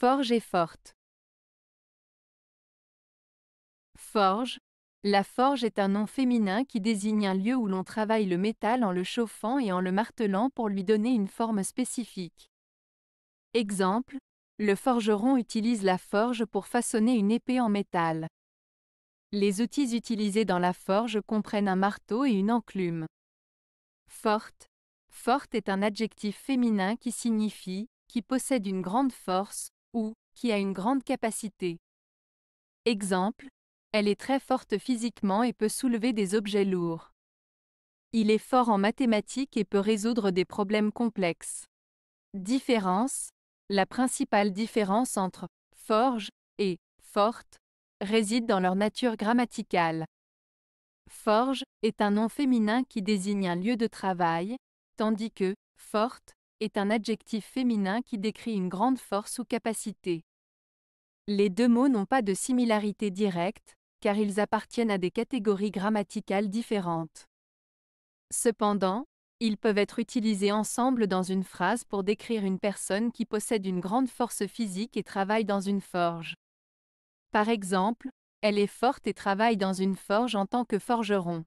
Forge et forte. Forge. La forge est un nom féminin qui désigne un lieu où l'on travaille le métal en le chauffant et en le martelant pour lui donner une forme spécifique. Exemple, le forgeron utilise la forge pour façonner une épée en métal. Les outils utilisés dans la forge comprennent un marteau et une enclume. Forte. Forte est un adjectif féminin qui signifie qui possède une grande force, ou qui a une grande capacité. Exemple, elle est très forte physiquement et peut soulever des objets lourds. Il est fort en mathématiques et peut résoudre des problèmes complexes. Différence La principale différence entre forge et forte réside dans leur nature grammaticale. Forge est un nom féminin qui désigne un lieu de travail, tandis que forte est un adjectif féminin qui décrit une grande force ou capacité. Les deux mots n'ont pas de similarité directe, car ils appartiennent à des catégories grammaticales différentes. Cependant, ils peuvent être utilisés ensemble dans une phrase pour décrire une personne qui possède une grande force physique et travaille dans une forge. Par exemple, elle est forte et travaille dans une forge en tant que forgeron.